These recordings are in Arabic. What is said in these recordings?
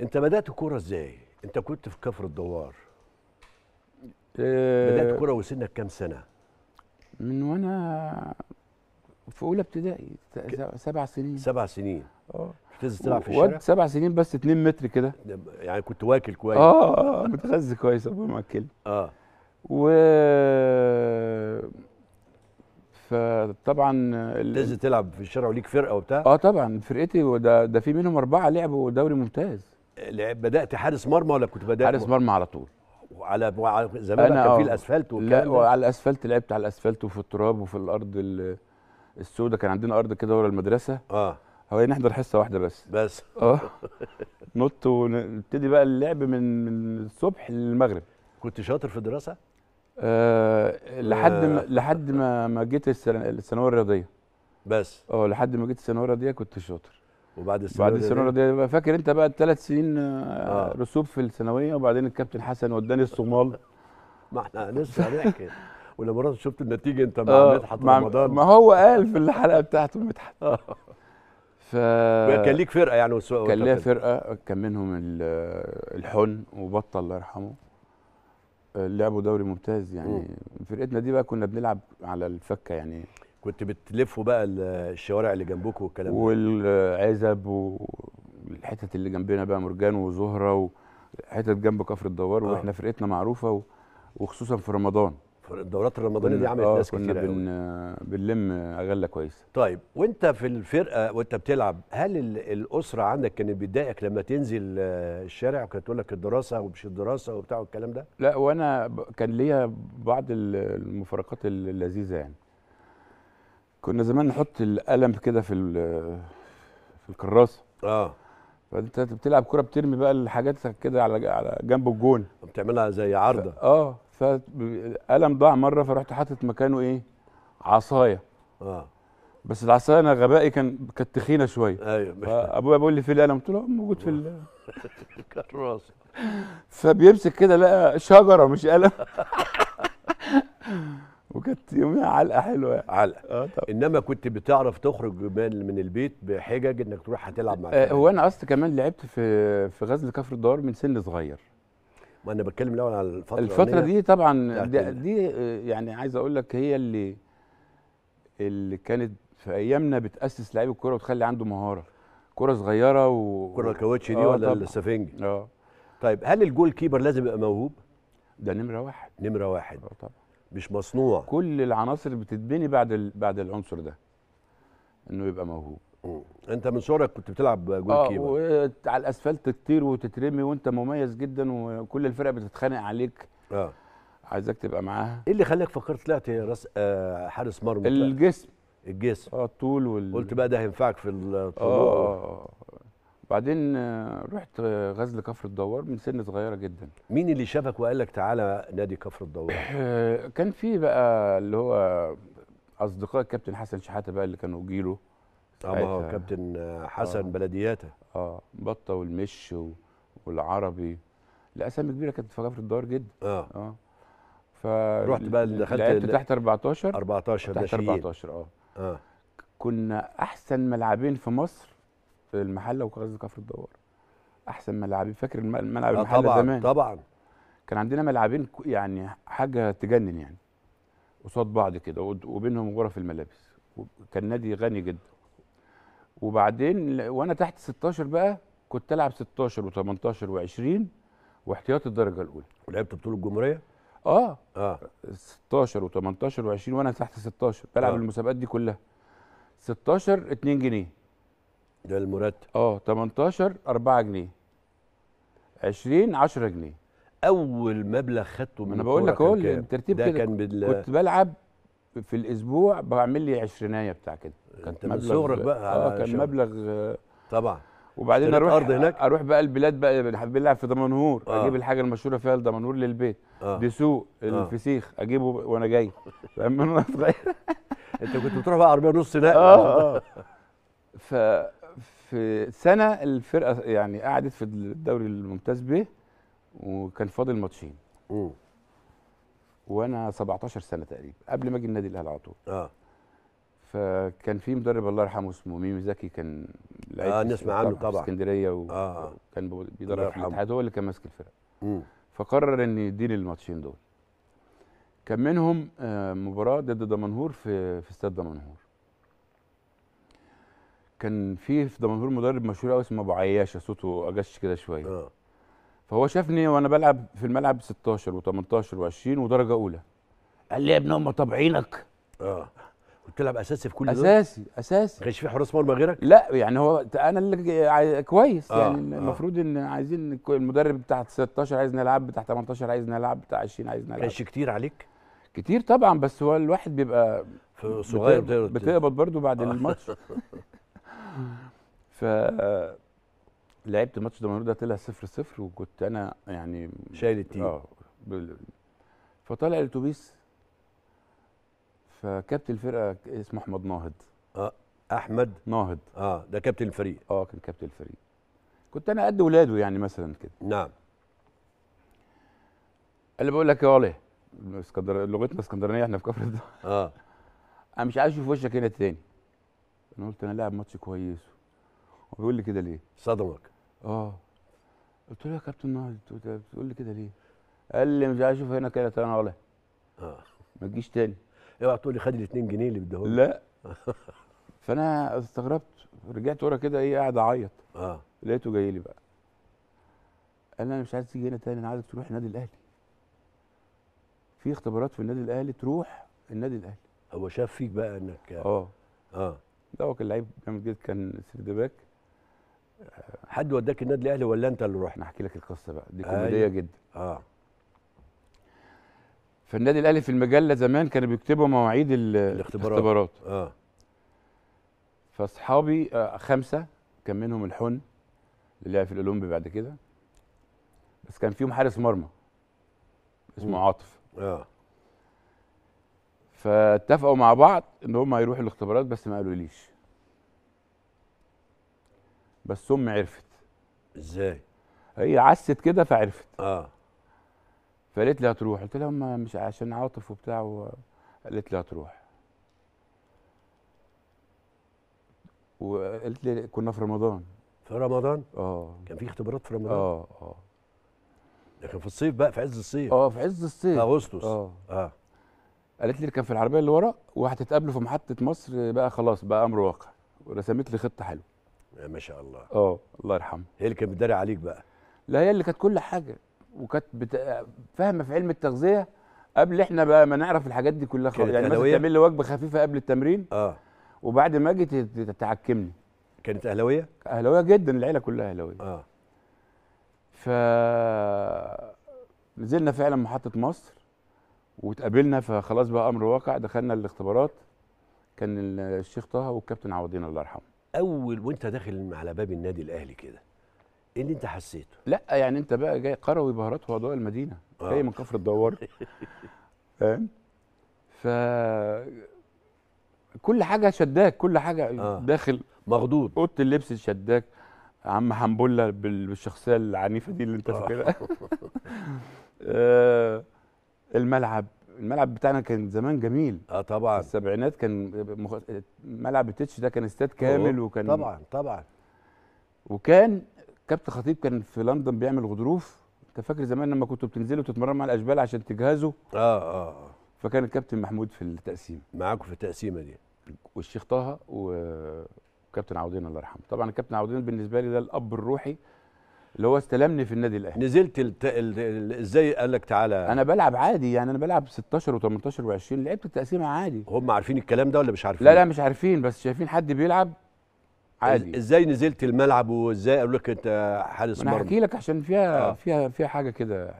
انت بدات كوره ازاي انت كنت في كفر الدوار آه، بدات كوره وسنك كام سنه من وانا في اولى ابتدائي سبع سنين سبع سنين اه بتنزل تلعب في الشارع سبع سنين بس 2 متر كده يعني كنت واكل كويس اه متغذي كويس ابويا ماكل اه و فطبعا تنزل تلعب في الشارع وليك فرقه وبتاع اه طبعا فرقتي وده ده في منهم اربعه لعبوا دوري ممتاز بدات حارس مرمى ولا كنت بدات حارس مرمى على طول وعلى زمان كان في آه. الاسفلت لا وعلى آه، الاسفلت لعبت على الاسفلت وفي التراب وفي الارض السوداء كان عندنا ارض كده ورا المدرسه اه هو نحضر حصه واحده بس بس اه نط ونبتدي بقى اللعب من من الصبح للمغرب كنت شاطر في الدراسه آه لحد آه. ما لحد ما ما جيت الثانويه الرياضيه بس اه لحد ما جيت الثانويه الرياضيه كنت شاطر وبعد الثانويه بعد الثانويه فاكر انت بقى الثلاث سنين آه،, آه. رسوب في الثانويه وبعدين الكابتن حسن وداني الصومال ما احنا لسه هنحكي ولما رحت شفت النتيجه انت مع آه. مدحت مع رمضان ما هو قال في الحلقه بتاعته مدحت آه. ف كان ليك فرقه يعني كان ليا فرقه كان منهم الحن وبطه الله يرحمه آه، لعبوا دوري ممتاز يعني م. فرقتنا دي بقى كنا بنلعب على الفكه يعني كنت بتلفوا بقى الشوارع اللي جنبكم والكلام ده والعزب والحتت اللي جنبنا بقى مرجان وزهره وحتت جنب كفر الدوار آه. واحنا فرقتنا معروفه وخصوصا في رمضان الدورات الرمضانيه دي عملت آه، ناس كتير كنا بن... بنلم اغلى كويس طيب وانت في الفرقه وانت بتلعب هل الاسره عندك كانت بتضايقك لما تنزل آه، الشارع وكانت تقول لك الدراسه ومش الدراسه وبتاع والكلام ده لا وانا كان ليا بعض المفارقات اللذيذه يعني كنا زمان نحط القلم كده في في الكراسه اه فانت بتلعب كره بترمي بقى الحاجات كده على على جنب الجون بتعملها زي عارضه ف... اه فالقلم ضاع مره فرحت حاطط مكانه ايه عصايه اه بس العصايه انا غبائي كان كانت تخينه شويه ايوه ابويا بيقول لي في القلم قلت له موجود في الكراسه فبيمسك كده لقى شجره مش قلم وكانت يوميها علقه حلوه يعني علقه اه طبعا انما كنت بتعرف تخرج من من البيت بحجج انك تروح هتلعب مع آه هو انا اصلا كمان لعبت في في غزل كفر الدار من سن صغير ما انا بتكلم الاول على الفتره الفتره دي طبعا دي, دي آه، يعني عايز اقول لك هي اللي اللي كانت في ايامنا بتاسس لعيب الكوره وتخلي عنده مهاره كره صغيره و كره الكاوتش دي آه ولا السفنج اه طيب هل الجول كيبر لازم يبقى موهوب ده نمره واحد نمره واحد اه طبعا مش مصنوع كل العناصر بتتبني بعد ال... بعد العنصر ده انه يبقى موهوب انت من صغرك كنت بتلعب جول آه كيما وعلى الاسفلت تطير وتترمي وانت مميز جدا وكل الفرق بتتخانق عليك اه عايزك تبقى معاها ايه اللي خلاك فكرت طلعت راس آه حارس مرمى الجسم الجسم اه الطول وال... قلت بقى ده هينفعك في الطول اه بعدين آه، رحت آه، غزل كفر الدوار من سن صغيره جدا مين اللي شافك وقال لك تعالى نادي كفر الدوار آه، كان في بقى اللي هو اصدقاء الكابتن حسن شحاته بقى اللي كانوا جيله اه كابتن حسن آه. بلدياته اه بطه والمش والعربي لاسامي كبيره كانت في كفر الدوار جدا اه اه ف رحت بقى دخلت لعبت تحت 14 14 تحت 14 اه اه كنا احسن ملعبين في مصر في المحله وغزه كفر الدوار احسن ملعبين فاكر الملعب آه، المحله طبعا زمان طبعا كان عندنا ملعبين يعني حاجه تجنن يعني قصاد بعض كده وبينهم غرف الملابس كان نادي غني جدا وبعدين وانا تحت 16 بقى كنت العب 16 و18 و20 واحتياط الدرجه الاولى ولعبت بطوله الجمهوريه اه اه 16 و18 و20 وانا تحت 16 بلعب آه. المسابقات دي كلها 16 2 جنيه ده المرتب اه 18 4 جنيه 20 10 جنيه اول مبلغ خدته من انا بقول لك اهو الترتيب كده كان بال... كنت بلعب في الاسبوع بعمل لي عشرينايه بتاع كده كانت مبلغ صغرك بقى اه كان مبلغ آه، طبعا وبعدين اروح أرض هناك؟ اروح بقى البلاد بقى بنلعب في دمنهور آه. اجيب الحاجه المشهوره فيها دمنهور للبيت آه. دي آه. الفسيخ آه. اجيبه وانا جاي فاهم انا صغير انت كنت بتروح بقى عربيه نص نقل اه اه ف في سنه الفرقه يعني قعدت في الدوري الممتاز به وكان فاضل ماتشين وانا 17 سنه تقريبا قبل ما اجي النادي الاهلي على طول اه فكان في مدرب الله يرحمه اسمه ميمي زكي كان لعيب اه نسمع عنه طبعا في اسكندريه و... آه. وكان آه. بيدرب في الاتحاد هو اللي كان ماسك الفرقه فقرر ان يديني الماتشين دول كان منهم آه، مباراه ضد دمنهور في في استاد دمنهور كان في في دمنهور مدرب مشهور قوي اسمه ابو عياشه صوته اجش كده شويه اه فهو شافني وانا بلعب في الملعب 16 و18 و20 ودرجه اولى قال لي يا ابن ام طبعينك اه بتلعب اساسي في كل دول اساسي اساسي ما كانش في حراس مرمى غيرك لا يعني هو انا اللي كويس آه. يعني آه. المفروض ان عايزين المدرب بتاع 16 عايز نلعب بتاع 18 عايز نلعب بتاع 20 عايز نلعب كانش كتير عليك كتير طبعا بس هو الواحد بيبقى صغير بتقبض برضه بعد آه. الماتش ف لعبت ماتش دمنهور طلع 0 0 وكنت انا يعني شايل التيم اه بال... فطلع الاتوبيس فكابتن الفرقه اسمه احمد ناهض اه احمد ناهض اه ده كابتن الفريق اه كان كابتن الفريق كنت انا قد ولاده يعني مثلا كده نعم اللي بقول لك يا ولي اسكندر لغتنا اسكندرانيه احنا في كفر اه انا مش عايز اشوف وشك هنا تاني انا قلت انا لاعب ماتش كويس وبيقول لي كده ليه؟ صدمك اه قلت له يا كابتن النهارده بتقول لي كده ليه؟ قال لي مش عايز اشوف هنا كده تاني ولا اه ما تجيش تاني اوعى تقول لي خد ال 2 جنيه اللي بدهم لا فانا استغربت رجعت ورا كده ايه قاعد اعيط اه لقيته جاي لي بقى قال لي انا مش عايز تيجي هنا تاني انا عايزك تروح النادي الاهلي في اختبارات في النادي الاهلي تروح النادي الاهلي هو شاف فيك بقى انك اه اه ده هو كان لعيب جامد جدا كان سيرد باك آه، حد وداك النادي الاهلي ولا انت اللي رحت؟ احكي لك القصه بقى دي كوميديه آه جدا اه فالنادي الاهلي في المجله زمان كانوا بيكتبوا مواعيد الاختبارات, الاختبارات. اه فاصحابي آه خمسه كان منهم الحن اللي لعب في الاولمبي بعد كده بس كان فيهم حارس مرمى اسمه عاطف اه فاتفقوا مع بعض ان هم هيروحوا الاختبارات بس ما قالوليش بس امي عرفت ازاي هي عست كده فعرفت اه فقالت لي هتروح قلت لها مش عشان عاطف وبتاع وقالت قالت لي هتروح وقالت لي كنا في رمضان في رمضان اه كان في اختبارات في رمضان اه اه لكن في الصيف بقى في عز الصيف اه في عز الصيف اغسطس اه اه قالت لي اركب كان في العربيه اللي ورا وهتتقابلوا في محطه مصر بقى خلاص بقى امر واقع ورسمت لي خطه حلوه ما شاء الله اه الله يرحمها هي اللي كانت بتداري عليك بقى لا هي اللي كانت كل حاجه وكانت بت... فاهمه في علم التغذيه قبل احنا بقى ما نعرف الحاجات دي كلها خالص يعني مثلا تعمل لي وجبه خفيفه قبل التمرين اه وبعد ما اجي تعكمني كانت اهلاويه اهلاويه جدا العيله كلها اهلاويه اه ف نزلنا فعلا محطه مصر واتقابلنا فخلاص بقى امر واقع دخلنا الاختبارات كان الشيخ طه والكابتن عوضين الله يرحمه اول وانت داخل على باب النادي الاهلي كده ايه اللي انت حسيته لا يعني انت بقى جاي قروي بهارات واضواء المدينه آه. جاي من كفر الدوار فاهم ف كل حاجه شداك كل حاجه آه. داخل مخضوض اوضه اللبس شداك عم حنبله بالشخصيه العنيفه دي اللي انت فاكرها آه. الملعب الملعب بتاعنا كان زمان جميل اه طبعا السبعينات كان مخ... ملعب التتش ده كان استاد كامل وكان طبعا طبعا وكان كابتن خطيب كان في لندن بيعمل غضروف انت فاكر زمان لما كنتوا بتنزلوا تتمرنوا مع الاشبال عشان تجهزوا اه اه, آه. فكان الكابتن محمود في التقسيم معاكم في التقسيمه دي والشيخ طه وكابتن عودين الله يرحمه طبعا الكابتن عودين بالنسبه لي ده الاب الروحي اللي هو استلمني في النادي الاهلي نزلت الت... ال... ال... ازاي قال لك تعالى انا بلعب عادي يعني انا بلعب 16 و18 و20 لعبت التقسيمه عادي هم عارفين الكلام ده ولا مش عارفين لا لا مش عارفين بس شايفين حد بيلعب عادي ازاي نزلت الملعب وازاي قالوا لك انت حارس مرمى انا هحكي لك عشان فيها آه. فيها فيها حاجه كده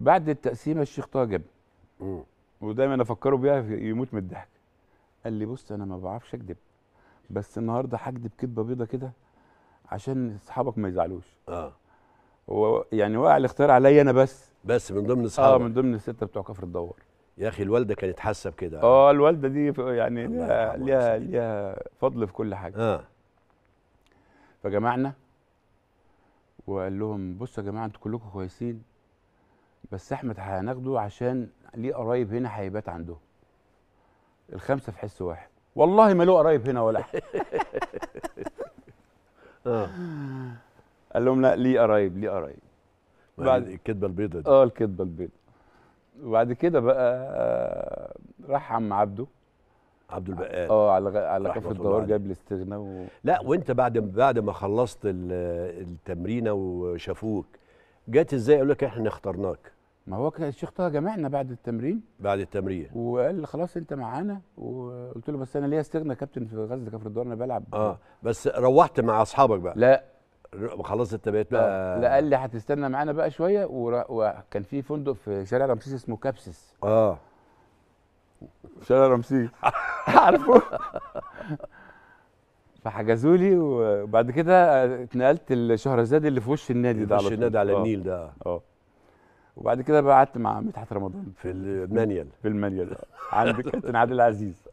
بعد التقسيمه الشيخ طه جاب ودايما افكره بيها يموت من الضحك قال لي بص انا ما بعرفش اكذب بس النهارده هكذب كذبه بيضه كده عشان اصحابك ما يزعلوش اه هو يعني وقع الاختيار عليا انا بس بس من ضمن آه، اصحابك اه من ضمن السته بتوع كفر الدوار يا اخي الوالده كانت حاسه بكده اه الوالده دي يعني ليها ليها ليها فضل في كل حاجه اه فجمعنا وقال لهم بصوا يا جماعه انتوا كلكم كويسين بس احمد هناخده عشان ليه قرايب هنا هيبات عنده الخمسه في حس واحد والله ما له قرايب هنا ولا آه. اه قال لهم لا ليه قرايب ليه قرايب بعد الكدبه البيضة دي اه الكدبه البيضة وبعد كده بقى آه، راح عم عبده عبد البقال اه على على كف الدوار جاب الاستغناء و... لا وانت بعد بعد ما خلصت التمرينه وشافوك جت ازاي يقول لك احنا اخترناك ما هو الشيخ طه جمعنا بعد التمرين بعد التمرين وقال لي خلاص انت معانا وقلت له بس انا ليا استغنى كابتن في غزه كفر الدور انا بلعب اه بس روحت مع اصحابك بقى لا خلاص انت بقيت بقى لا قال لي هتستنى معانا بقى شويه وكان في فندق في شارع رمسيس اسمه كابسس اه شارع رمسيس عارفه فحجزوا لي وبعد كده اتنقلت لشهرزاد اللي في وش النادي ده وش النادي على آه. النيل ده اه وبعد كده بقى قعدت مع مدحت رمضان في المانيال في المانيال عند كابتن عادل عزيز